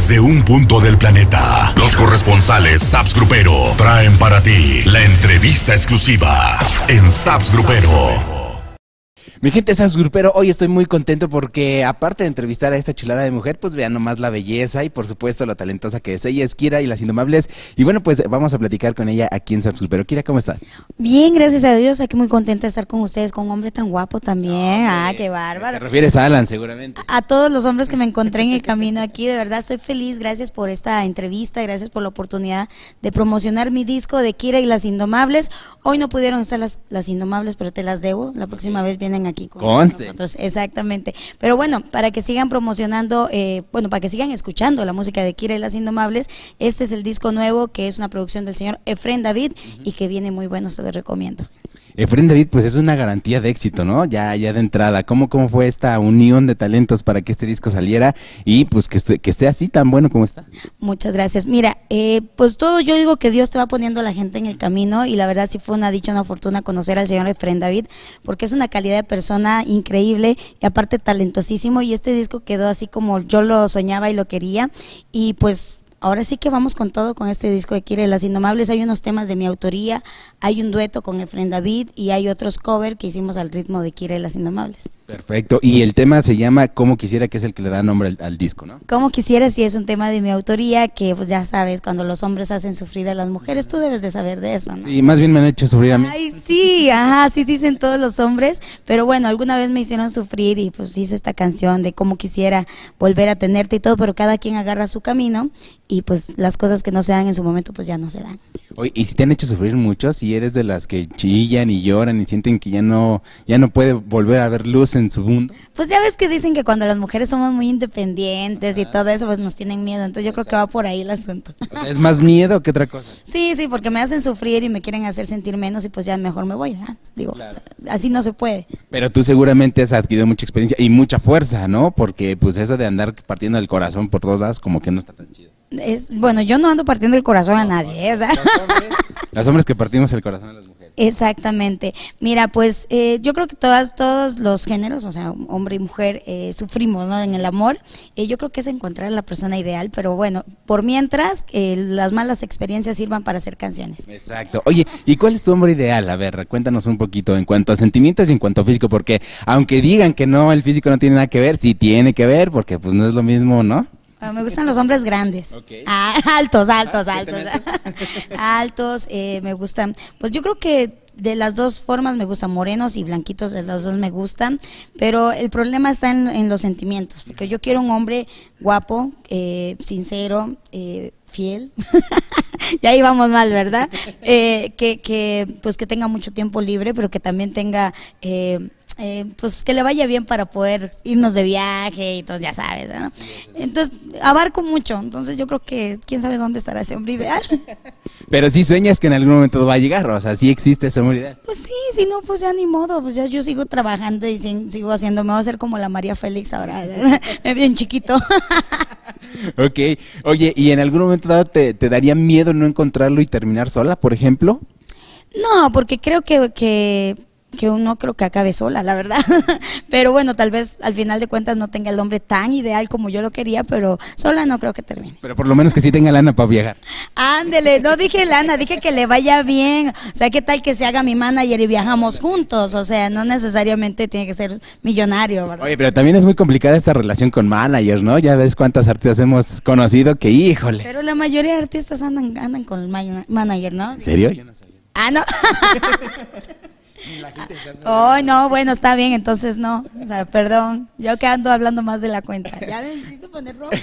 desde un punto del planeta. Los corresponsales SAPS Grupero traen para ti la entrevista exclusiva en SAPS Grupero. Mi gente Sans pero hoy estoy muy contento porque aparte de entrevistar a esta chulada de mujer, pues vean nomás la belleza y por supuesto La talentosa que es. Ella es Kira y las Indomables. Y bueno, pues vamos a platicar con ella aquí en Sans pero Kira, ¿cómo estás? Bien, gracias a Dios. Aquí muy contenta de estar con ustedes, con un hombre tan guapo también. ah, qué bárbaro. Te refieres a Alan, seguramente. A, todos los hombres que me encontré en el camino aquí, de verdad estoy feliz. Gracias por esta entrevista, gracias por la oportunidad de promocionar mi disco de Kira y las Indomables. Hoy no pudieron estar las, las Indomables, pero te las debo. La próxima vez vienen aquí con nosotros. Exactamente. Pero bueno, para que sigan promocionando, eh, bueno, para que sigan escuchando la música de Kira y las Indomables, este es el disco nuevo que es una producción del señor Efren David y que viene muy bueno, se lo recomiendo. Efren David, pues es una garantía de éxito, ¿no? Ya, ya de entrada, ¿cómo, cómo fue esta unión de talentos para que este disco saliera y pues que, esté, así tan bueno como está? Muchas gracias. Mira, eh, pues todo yo digo que Dios te va poniendo a la gente en el camino y la verdad sí fue una dicha, una fortuna conocer al señor Efren David, porque es una calidad de persona increíble y aparte talentosísimo y este disco quedó así como yo lo soñaba y lo quería y pues ahora sí que vamos con todo con este disco de quiere Las Indomables. Hay unos temas de mi autoría, hay un dueto con Efren David y hay otros covers que hicimos al ritmo de quiere Las Indomables. Perfecto. Y el tema se llama Como Quisiera, que es el que le da nombre al, disco, ¿no? Como Quisiera, sí, es un tema de mi autoría que, pues ya sabes, cuando los hombres hacen sufrir a las mujeres, tú debes de saber de eso, ¿no? Sí, más bien me han hecho sufrir a mí. Ay, sí, ajá, sí dicen todos los hombres, pero bueno, alguna vez me hicieron sufrir y pues hice esta canción de cómo Quisiera volver a tenerte y todo, pero cada quien agarra su camino y pues las cosas que no se dan en su momento pues ya no se dan. y si te han hecho sufrir mucho, si eres de las que chillan y lloran y sienten que ya no ya no puede volver a ver luz en su mundo. Pues ya ves que dicen que cuando las mujeres somos muy independientes y todo eso pues nos tienen miedo, entonces yo creo que va por ahí el asunto. O sea, es más miedo que otra cosa. Sí, sí, porque me hacen sufrir y me quieren hacer sentir menos y pues ya mejor me voy, Digo, así no se puede. Pero tú seguramente has adquirido mucha experiencia y mucha fuerza, ¿no? Porque pues eso de andar partiendo el corazón por todas lados como que no está tan chido es, bueno, yo no ando partiendo el corazón a nadie. ¿eh? Las hombres, que partimos el corazón a las mujeres. Exactamente. Mira, pues eh, yo creo que todas, todos los géneros, o sea, hombre y mujer, eh, sufrimos ¿no? en el amor. yo creo que es encontrar a la persona ideal, pero bueno, por mientras, las malas experiencias sirvan para hacer canciones. Exacto. Oye, ¿y cuál es tu hombre ideal? A ver, cuéntanos un poquito en cuanto a sentimientos y en cuanto a físico, porque aunque digan que no, el físico no tiene nada que ver, sí tiene que ver, porque pues no es lo mismo, ¿no? Ah, me gustan los hombres grandes. Ah, altos, altos, ah, altos. altos, eh, me gustan. Pues yo creo que de las dos formas me gustan, morenos y blanquitos, de los dos me gustan, pero el problema está en, los sentimientos, porque yo quiero un hombre guapo, eh, sincero, eh, fiel, ahí vamos mal, ¿verdad? Eh, que, que, pues que tenga mucho tiempo libre, pero que también tenga... Eh, eh, pues que le vaya bien para poder irnos de viaje y todo, ya sabes, ¿no? Entonces, abarco mucho, entonces yo creo que quién sabe dónde estará ese hombre ideal. Pero si sueñas que en algún momento va a llegar, o sea, si existe ese hombre ideal. Pues sí, si no, pues ya ni modo, pues ya yo sigo trabajando y sigo haciendo, me voy a ser como la María Félix ahora, bien chiquito. ok, oye, ¿y en algún momento te, daría miedo no encontrarlo y terminar sola, por ejemplo? No, porque creo que, que que uno creo que acabe sola, la verdad. Pero bueno, tal vez al final de cuentas no tenga el hombre tan ideal como yo lo quería, pero sola no creo que termine. Pero por lo menos que sí tenga lana para viajar. Ándele, no dije lana, dije que le vaya bien. O sea, ¿qué tal que se haga mi manager y viajamos juntos? O sea, no necesariamente tiene que ser millonario, Oye, pero también es muy complicada esa relación con managers, ¿no? Ya ves cuántas artistas hemos conocido que, híjole. Pero la mayoría de artistas andan, andan con el manager, ¿no? ¿En serio? Ah, no. La no, bueno, está bien, entonces no. O sea, perdón, yo que ando hablando más de la cuenta. Ya me hiciste poner roja.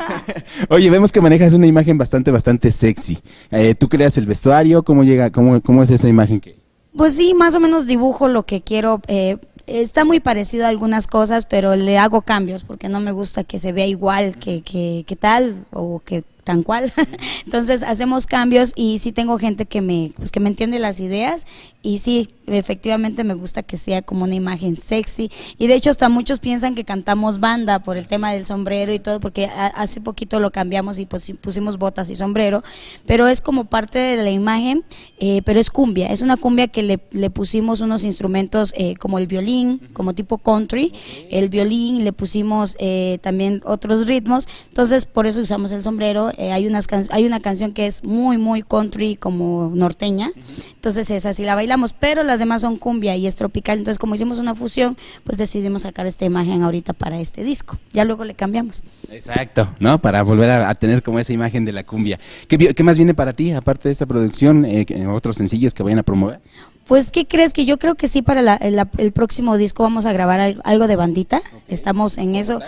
Oye, vemos que manejas una imagen bastante, bastante sexy. Eh, ¿Tú creas el vestuario? ¿Cómo llega? ¿Cómo, cómo es esa imagen que...? Pues sí, más o menos dibujo lo que quiero. Eh, está muy parecido a algunas cosas, pero le hago cambios porque no me gusta que se vea igual que, que, que tal o que tan cual. Entonces hacemos cambios y sí tengo gente que me, pues, que me entiende las ideas y sí, efectivamente me gusta que sea como una imagen sexy. Y de hecho hasta muchos piensan que cantamos banda por el tema del sombrero y todo, porque hace poquito lo cambiamos y pusimos botas y sombrero, pero es como parte de la imagen, eh, pero es cumbia, es una cumbia que le, pusimos unos instrumentos eh, como el violín, como tipo country, el violín, le pusimos eh, también otros ritmos, entonces por eso usamos el sombrero eh, hay, unas hay una canción que es muy, muy country, como norteña. Entonces esa sí la bailamos, pero las demás son cumbia y es tropical. Entonces como hicimos una fusión, pues decidimos sacar esta imagen ahorita para este disco. Ya luego le cambiamos. Exacto, ¿no? Para volver a, tener como esa imagen de la cumbia. ¿Qué, más viene para ti, aparte de esta producción, eh, eh, otros sencillos que vayan a promover? Pues, ¿qué crees? Que yo creo que sí, para el, próximo disco vamos a grabar algo de bandita. Estamos en eso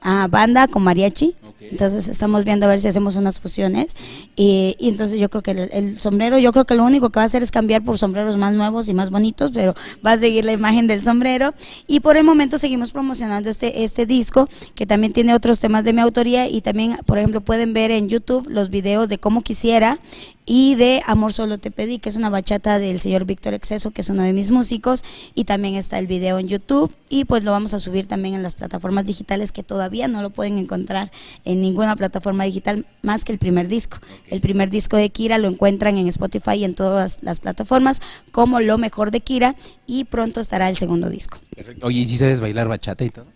a banda con mariachi. Entonces estamos viendo a ver si hacemos unas fusiones. Y, entonces yo creo que el, sombrero, yo creo que lo único que va a hacer es cambiar por sombreros más nuevos y más bonitos, pero va a seguir la imagen del sombrero. Y por el momento seguimos promocionando este, este disco, que también tiene otros temas de mi autoría. Y también, por ejemplo, pueden ver en YouTube los videos de Como Quisiera y de Amor Solo Te Pedí, que es una bachata del señor Víctor Exceso, que es uno de mis músicos. Y también está el video en YouTube. Y pues lo vamos a subir también en las plataformas digitales que todavía no lo pueden encontrar en ninguna plataforma digital más que el primer disco. El primer disco de Kira lo encuentran en Spotify y en todas las plataformas como lo mejor de Kira y pronto estará el segundo disco. Oye, ¿y si sabes bailar bachata y todo?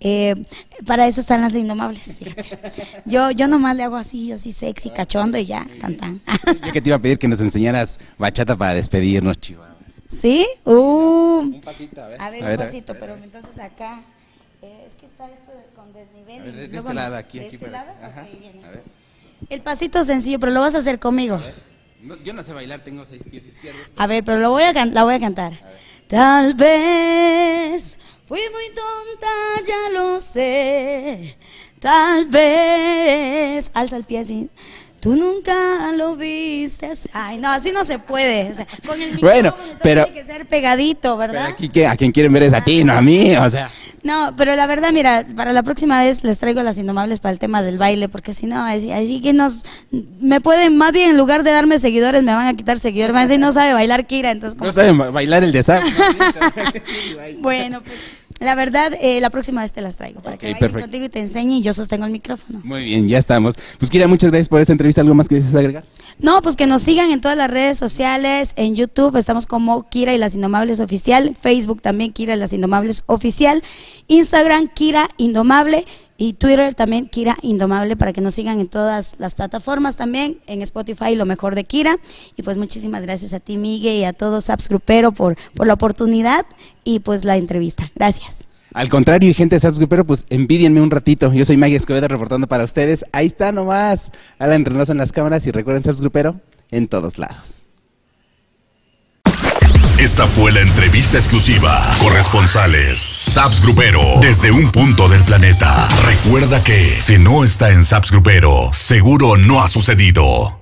Eh, para eso están las indomables, Yo, yo nomás le hago así, yo sí sexy, cachondo y ya, tan tan. que te iba a pedir que nos enseñaras bachata para despedirnos, chiva. ¿Sí? Uh. Un pasito, a ver. A ver, un pasito, pero entonces acá. Eh, es que está esto con desnivel. ver, de, de este lado, aquí, ¿De aquí. Este lado? viene. A ver. El pasito sencillo, pero lo vas a hacer conmigo. yo no sé bailar, tengo seis pies izquierdos. A ver, pero lo voy a la voy a cantar. Tal vez fui muy tonta, ya lo sé. Tal vez. Alza el pie así. Tú nunca lo viste. Ay, no, así no se puede. O sea, con el bueno, pero tiene que ser pegadito, ¿verdad? aquí, a quien quieren ver es a ti, no a mí, o sea. No, pero la verdad, mira, para la próxima vez les traigo las indomables para el tema del baile, porque si no, así, que nos, me pueden, más bien en lugar de darme seguidores, me van a quitar seguidores, van a decir, no sabe bailar Kira, entonces... No sabe bailar el desastre. bueno, pues... La verdad, eh, la próxima vez te las traigo para que vayas contigo y te enseñe y yo sostengo el micrófono. Muy bien, ya estamos. Pues Kira, muchas gracias por esta entrevista. ¿Algo más que quieres agregar? No, pues que nos sigan en todas las redes sociales, en YouTube, estamos como Kira y las Indomables Oficial, Facebook también Kira y las Indomables Oficial, Instagram Kira Indomable y Twitter también, Kira Indomable, para que nos sigan en todas las plataformas también, en Spotify, lo mejor de Kira. Y pues muchísimas gracias a ti, Miguel, y a todos Saps Grupero por, por la oportunidad y pues la entrevista. Gracias. Al contrario, gente de Saps Grupero, pues envidienme un ratito. Yo soy Maggie Escobeda reportando para ustedes. Ahí está nomás. Alan Renosa en las cámaras y recuerden Saps Grupero en todos lados. Esta fue la entrevista exclusiva. Corresponsales, SAPS Grupero, desde un punto del planeta. Recuerda que si no está en SAPS Grupero, seguro no ha sucedido.